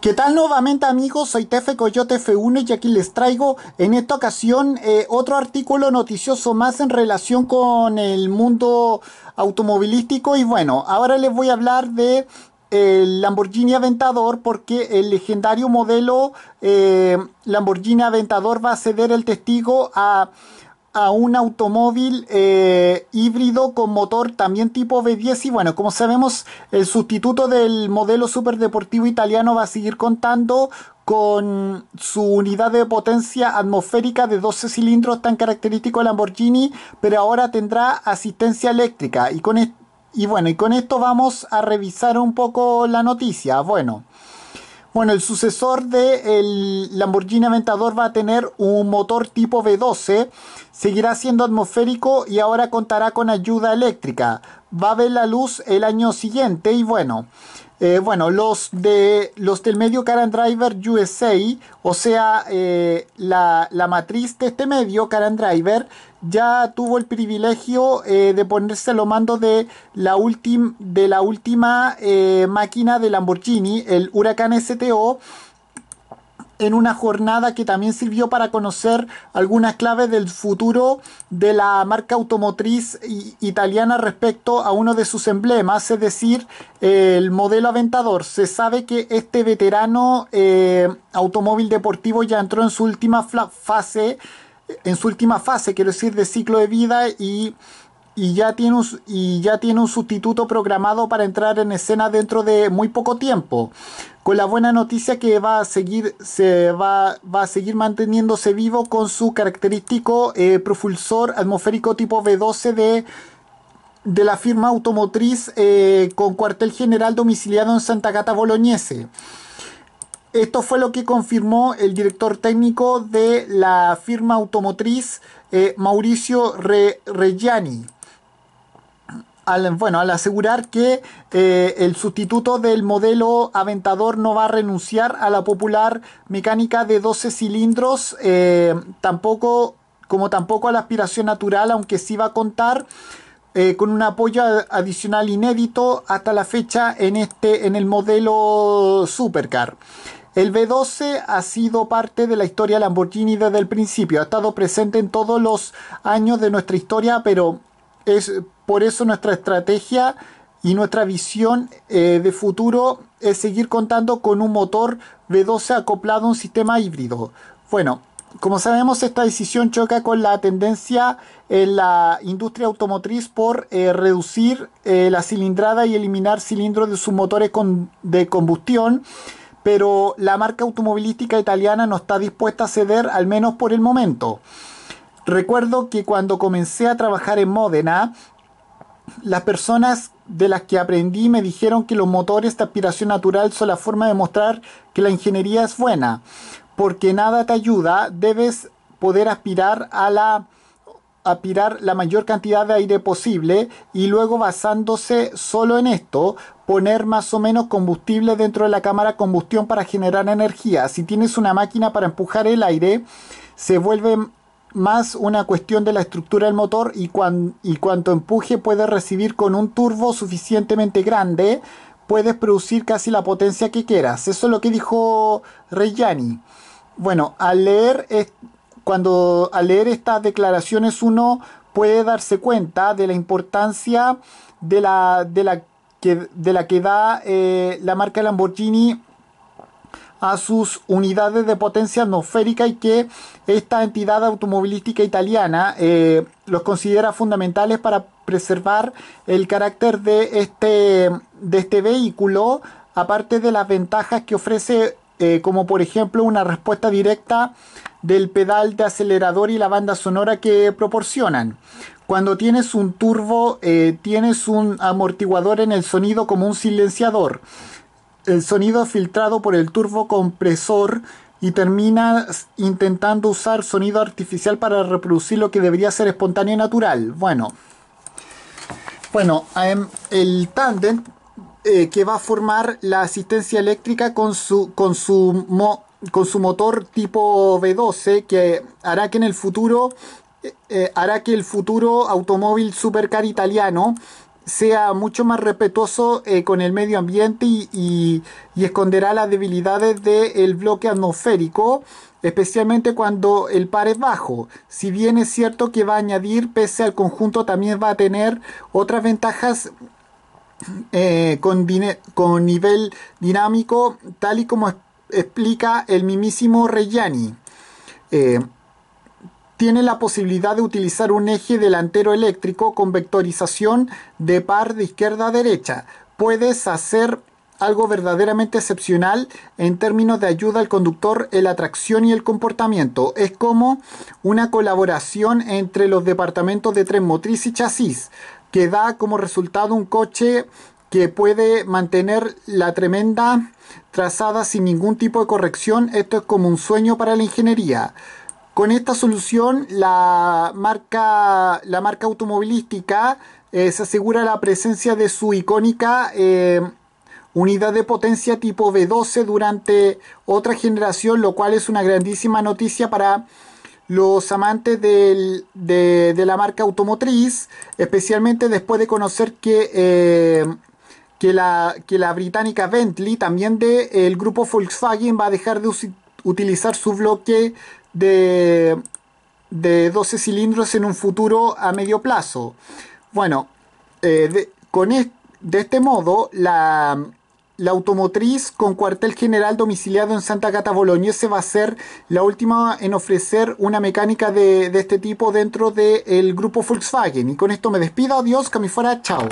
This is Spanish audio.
¿Qué tal nuevamente amigos? Soy Tefe Coyote F1 y aquí les traigo en esta ocasión eh, otro artículo noticioso más en relación con el mundo automovilístico y bueno, ahora les voy a hablar de el Lamborghini Aventador porque el legendario modelo eh, Lamborghini Aventador va a ceder el testigo a a un automóvil eh, híbrido con motor también tipo V10 y bueno, como sabemos, el sustituto del modelo superdeportivo italiano va a seguir contando con su unidad de potencia atmosférica de 12 cilindros tan característico de Lamborghini, pero ahora tendrá asistencia eléctrica y con e-, y bueno, y con esto vamos a revisar un poco la noticia. Bueno, bueno, el sucesor del el Lamborghini Aventador va a tener un motor tipo V12, seguirá siendo atmosférico y ahora contará con ayuda eléctrica. Va a ver la luz el año siguiente y bueno, eh, bueno, los, de, los del medio and Driver USA, o sea, eh, la, la, matriz de este medio Current Driver, ya tuvo el privilegio eh, de ponerse lo mando de la, de la última eh, máquina de Lamborghini, el Huracán STO en una jornada que también sirvió para conocer algunas claves del futuro de la marca automotriz italiana respecto a uno de sus emblemas, es decir, el modelo Aventador. Se sabe que este veterano eh, automóvil deportivo ya entró en su última fase, en su última fase, quiero decir, de ciclo de vida y y ya, tiene un, sustituto programado para entrar en escena dentro de muy poco tiempo. Con la buena noticia que va a seguir, se va, a seguir manteniéndose vivo con su característico eh, propulsor atmosférico tipo B12 de, de la firma automotriz eh, con cuartel general domiciliado en Santa Gata Bolognese. Esto fue lo que confirmó el director técnico de la firma automotriz eh, Mauricio Reggiani bueno, al asegurar que eh, el sustituto del modelo Aventador no va a renunciar a la popular mecánica de 12 cilindros, eh, tampoco, como tampoco a la aspiración natural, aunque sí va a contar eh, con un apoyo adicional inédito hasta la fecha en, este, en el modelo Supercar. El V12 ha sido parte de la historia Lamborghini desde el principio, ha estado presente en todos los años de nuestra historia, pero es, por eso nuestra estrategia y nuestra visión eh, de futuro es seguir contando con un motor V12 acoplado a un sistema híbrido. Bueno, como sabemos, esta decisión choca con la tendencia en la industria automotriz por eh, reducir eh, la cilindrada y eliminar cilindros de sus motores de combustión, pero la marca automovilística italiana no está dispuesta a ceder, al menos por el momento. Recuerdo que cuando comencé a trabajar en Módena, las personas de las que aprendí me dijeron que los motores de aspiración natural son la forma de mostrar que la ingeniería es buena, porque nada te ayuda, debes poder aspirar a la aspirar la mayor cantidad de aire posible y luego basándose solo en esto poner más o menos combustible dentro de la cámara de combustión para generar energía. Si tienes una máquina para empujar el aire, se vuelve más una cuestión de la estructura del motor y, cuan, cuanto empuje puedes recibir con un turbo suficientemente grande, puedes producir casi la potencia que quieras. Eso es lo que dijo Reggiani. Bueno, al leer, cuando, al leer estas declaraciones uno puede darse cuenta de la importancia de la, de la, que, de la que da eh, la marca Lamborghini a sus unidades de potencia atmosférica y que esta entidad automovilística italiana eh, los considera fundamentales para preservar el carácter de este, de este vehículo, aparte de las ventajas que ofrece, eh, como por ejemplo una respuesta directa del pedal de acelerador y la banda sonora que proporcionan. Cuando tienes un turbo, eh, tienes un amortiguador en el sonido como un silenciador el sonido filtrado por el turbocompresor y termina intentando usar sonido artificial para reproducir lo que debería ser espontáneo y natural. Bueno, bueno em, el Tandem eh, que va a formar la asistencia eléctrica con su, con con su motor tipo V12 que hará que en el futuro eh, eh, hará que el futuro automóvil supercar italiano sea mucho más respetuoso eh, con el medio ambiente y, esconderá las debilidades del bloque atmosférico, especialmente cuando el par es bajo. Si bien es cierto que va a añadir pese al conjunto, también va a tener otras ventajas eh, con, nivel dinámico, tal y como explica el mismísimo Reggiani. Eh, tiene la posibilidad de utilizar un eje delantero eléctrico con vectorización de par de izquierda a derecha. Puedes hacer algo verdaderamente excepcional en términos de ayuda al conductor en la tracción y el comportamiento. Es como una colaboración entre los departamentos de tren motriz y chasis, que da como resultado un coche que puede mantener la tremenda trazada sin ningún tipo de corrección. Esto es como un sueño para la ingeniería. Con esta solución, la marca, la marca automovilística eh, se asegura la presencia de su icónica eh, unidad de potencia tipo V12 durante otra generación, lo cual es una grandísima noticia para los amantes de, la marca automotriz, especialmente después de conocer que, eh, que, la, británica Bentley, también del grupo Volkswagen, va a dejar de utilizar su bloque de, 12 cilindros en un futuro a medio plazo. Bueno, eh, de, con de este modo, la, la, automotriz con cuartel general domiciliado en Santa Cata se va a ser la última en ofrecer una mecánica de, este tipo dentro del grupo Volkswagen. Y con esto me despido, adiós, que fuera, chao.